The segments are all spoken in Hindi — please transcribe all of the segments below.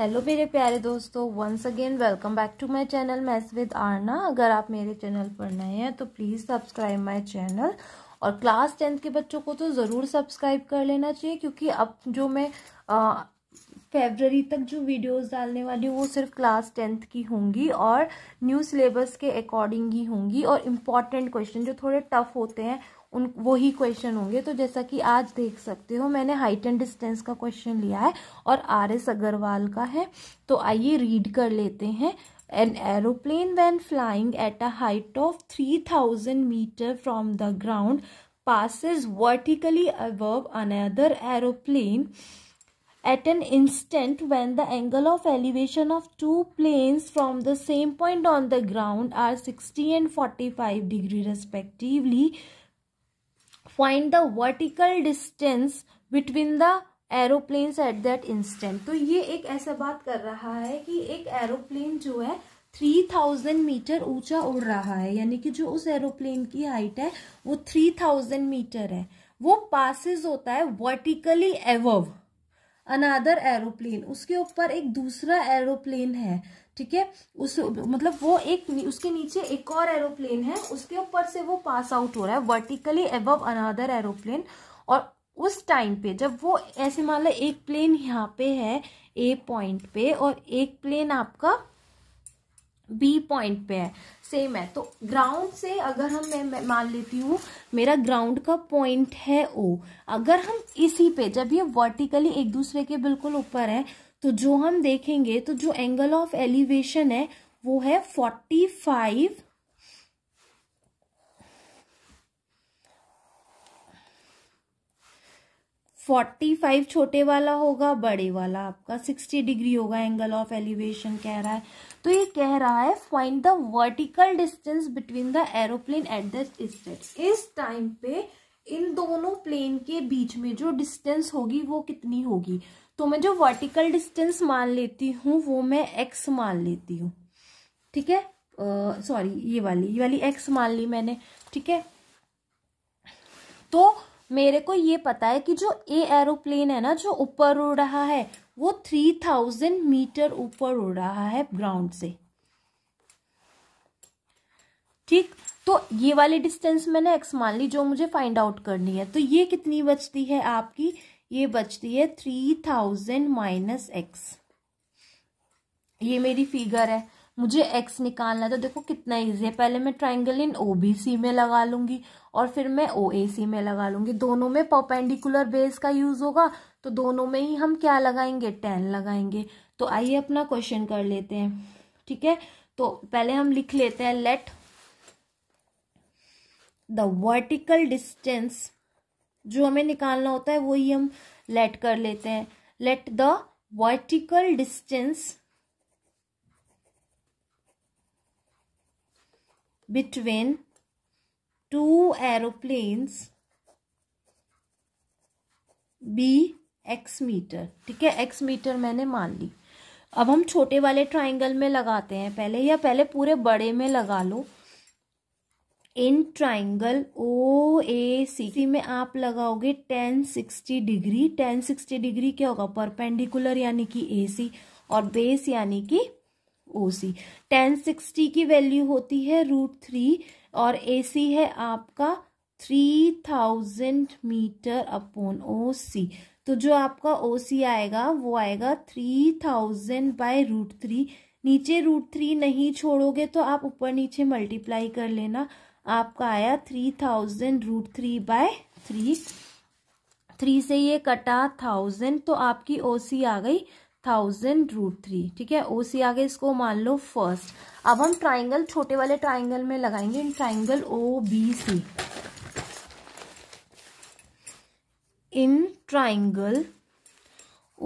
हेलो मेरे प्यारे दोस्तों once again welcome back to my channel maths with Aarna अगर आप मेरे चैनल पर नए हैं तो प्लीज़ सब्सक्राइब माय चैनल और क्लास टेंथ के बच्चों को तो ज़रूर सब्सक्राइब कर लेना चाहिए क्योंकि अब जो मैं फेबररी तक जो वीडियोस डालने वाली हूँ वो सिर्फ क्लास टेंथ की होंगी और न्यू सिलेबस के अकॉर्डिंग ही होंगी और इम्पॉर्टेंट क्वेश्चन जो थोड़े टफ होते हैं उन वही क्वेश्चन होंगे तो जैसा कि आज देख सकते हो मैंने हाइट एंड डिस्टेंस का क्वेश्चन लिया है और आर एस अग्रवाल का है तो आइए रीड कर लेते हैं an aeroplane when flying at a height of three thousand metre from the ground passes vertically above another aeroplane at an instant when the angle of elevation of two planes from the same point on the ground are sixty and forty five degree respectively find the vertical distance between the aeroplanes at that instant तो ये एक ऐसा बात कर रहा है कि एक एरोप्लेन जो है थ्री थाउजेंड मीटर ऊंचा उड़ रहा है यानी कि जो उस एरोप्लेन की हाइट है वो थ्री थाउजेंड मीटर है वो पासिस होता है वर्टिकली एवव अनादर एरोप्लेन उसके ऊपर एक दूसरा एरोप्लेन है ठीक है उस मतलब वो एक उसके नीचे एक और एरोप्लेन है उसके ऊपर से वो पास आउट हो रहा है वर्टिकली एबव अनदर एरोप्लेन और उस टाइम पे जब वो ऐसे मान लो एक प्लेन यहाँ पे है ए पॉइंट पे और एक प्लेन आपका बी पॉइंट पे है सेम है तो ग्राउंड से अगर हम मैं, मैं मान लेती हूँ मेरा ग्राउंड का पॉइंट है ओ अगर हम इसी पे जब ये वर्टिकली एक दूसरे के बिल्कुल ऊपर है तो जो हम देखेंगे तो जो एंगल ऑफ एलिवेशन है वो है फोर्टी फाइव फोर्टी फाइव छोटे वाला होगा बड़े वाला आपका सिक्सटी डिग्री होगा एंगल ऑफ एलिवेशन कह रहा है तो ये कह रहा है find the vertical distance between the aeroplane at this इस टाइम पे इन दोनों प्लेन के बीच में जो डिस्टेंस होगी वो कितनी होगी तो मैं जो वर्टिकल डिस्टेंस मान लेती हूँ वो मैं एक्स मान लेती हूँ ठीक है सॉरी ये वाली ये वाली एक्स मान ली मैंने ठीक है तो मेरे को ये पता है कि जो ए एरोप्लेन है ना जो ऊपर उड़ रहा है वो थ्री थाउजेंड मीटर ऊपर उड़ रहा है ग्राउंड से ठीक तो ये वाली डिस्टेंस मैंने एक्स मान ली जो मुझे फाइंड आउट करनी है तो ये कितनी बचती है आपकी ये बचती है थ्री थाउजेंड माइनस एक्स ये मेरी फिगर है मुझे एक्स निकालना है तो देखो कितना ईजी है पहले मैं ट्राइंगल इन ओ बी सी में लगा लूंगी और फिर मैं ओ ए सी में लगा लूंगी दोनों में पर्पेंडिकुलर बेस का यूज होगा तो दोनों में ही हम क्या लगाएंगे टेन लगाएंगे तो आइए अपना क्वेश्चन कर लेते हैं ठीक है तो पहले हम लिख लेते हैं लेट द वर्टिकल डिस्टेंस जो हमें निकालना होता है वही हम लेट कर लेते हैं let the vertical distance between two aeroplanes be X metre ठीक है एक्स मीटर मैंने मान ली अब हम छोटे वाले ट्राइंगल में लगाते हैं पहले या पहले पूरे बड़े में लगा लो इन ट्राइंगल ओ ए सी में आप लगाओगे tan sixty degree tan sixty degree क्या होगा परपेंडिकुलर यानी कि ए सी और बेस यानी कि ओ सी टेन सिक्सटी की वैल्यू होती है रूट थ्री और ए सी है आपका three thousand metre upon O C तो जो आपका ओ सी आएगा वो आएगा three thousand by root three नीचे रूट थ्री नहीं छोड़ोगे तो आप ऊपर नीचे मल्टीप्लाई कर लेना आपका आया three thousand root three by three three से ये कटा थाउजेंड तो आपकी सी आ गई थाउजेंड रूट थ्री ठीक है ओ सी आगे इसको मान लो फर्स्ट अब हम ट्राइंगल छोटे वाले ट्राइंगल में लगाएंगे in triangle O B C in triangle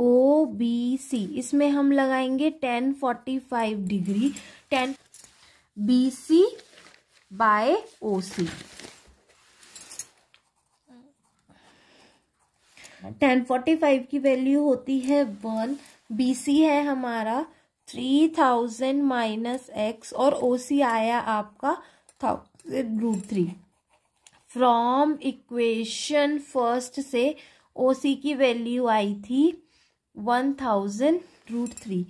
O B C इसमें हम लगाएंगे tan forty five degree tan B C by OC. Tan forty five की वैल्यू होती है वन बी सी है हमारा थ्री थाउजेंड माइनस एक्स और ओ सी आया आपका thousand root three from equation first से ओ सी की वैल्यू आई थी one thousand root three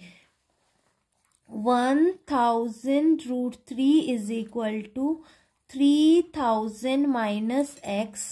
one thousand root three is equal to three thousand minus X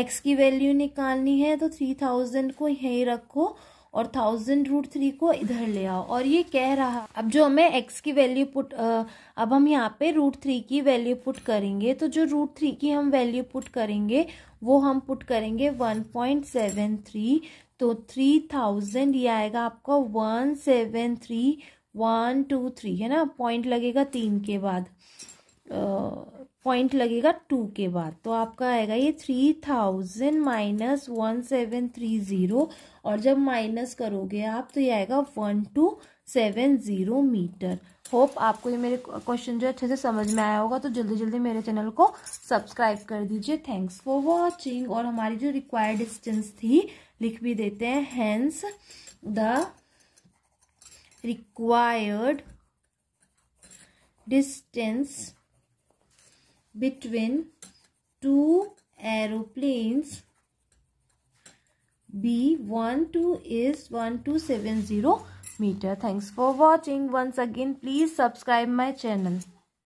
X की वैल्यू निकालनी है तो थ्री थाउजेंड को यहीं रखो और थाउजेंड रूट थ्री को इधर ले आओ और ये कह रहा अब जो हमें एक्स की वैल्यू पुट अब हम यहाँ पे रूट थ्री की वैल्यू पुट करेंगे तो जो रूट थ्री की हम वैल्यू पुट करेंगे वो हम पुट करेंगे वन पॉइंट सेवन थ्री तो थ्री थाउजेंड ये आएगा आपका one seven three one two three है ना पॉइंट लगेगा तीन के बाद पॉइंट लगेगा टू के बाद तो आपका आएगा ये three thousand minus one seven three zero और जब माइनस करोगे आप तो ये आएगा one two seven zero metre hope आपको ये मेरे क्वेश्चन जो अच्छे से समझ में आया होगा तो जल्दी जल्दी मेरे चैनल को सब्सक्राइब कर दीजिए थैंक्स फॉर वॉचिंग और हमारी जो रिक्वायर्ड डिस्टेंस थी लिख भी देते हैं hence the required distance between two aeroplanes B12 is 1270 meter. Thanks for watching. Once again, please subscribe my channel.